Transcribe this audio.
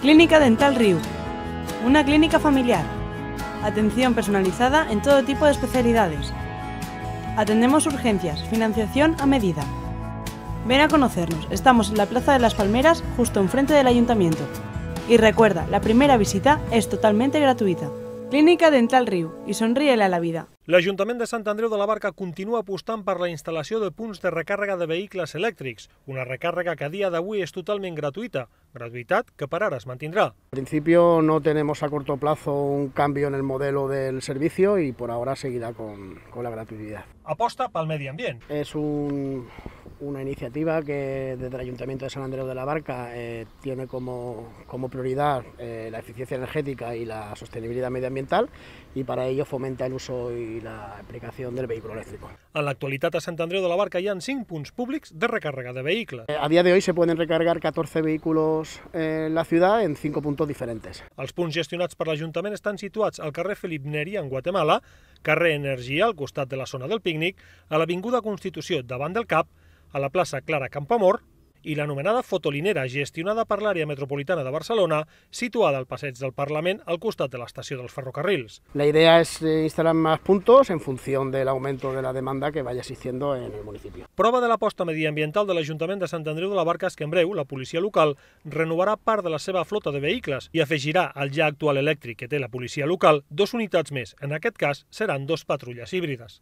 Clínica Dental Riu. Una clínica familiar. Atención personalizada en todo tipo de especialidades. Atendemos urgencias, financiación a medida. Ven a conocernos, estamos en la Plaza de las Palmeras, justo enfrente del ayuntamiento. Y recuerda, la primera visita es totalmente gratuita. Clínica Dental Riu i somriele a la vida. L'Ajuntament de Sant Andreu de la Barca continua apostant per la instal·lació de punts de recàrrega de vehicles elèctrics, una recàrrega que a dia d'avui és totalment gratuïta, gratuïtat que per ara es mantindrà. En principi no tenem a curt plazo un canvi en el model del servei i per ara seguirà con, la gratuïtat. Aposta pel medi ambient. És un una iniciativa que desde el Ayuntamiento de San Andrés de la Barca eh, tiene como, como prioridad eh, la eficiencia energética y la sostenibilidad medioambiental i per ello fomenta el uso i la aplicació del vehículo eléctrico. En l'actualitat a Sant Andreu de la Barca hi ha 5 punts públics de recàrrega de vehicles. Eh, a dia de hoy se pueden recargar 14 vehículos en la ciudad en 5 puntos diferentes. Els punts gestionats per l'Ajuntament estan situats al carrer Felip Neri, en Guatemala, carrer Energia, al costat de la zona del pícnic, a l'Avinguda Constitució, davant del CAP, a la plaça Clara Campamor i l'anomenada fotolinera gestionada per l'àrea metropolitana de Barcelona, situada al passeig del Parlament al costat de l'estació dels ferrocarrils. La idea és eh, instal·lar més puntos en funció de l'augment de la demanda que vaya existiendo en el municipi. Prova de l'aposta mediambiental de l'Ajuntament de Sant Andreu de la Barca és que en breu la policia local renovarà part de la seva flota de vehicles i afegirà al ja actual elèctric que té la policia local dos unitats més. En aquest cas seran dos patrulles híbrides.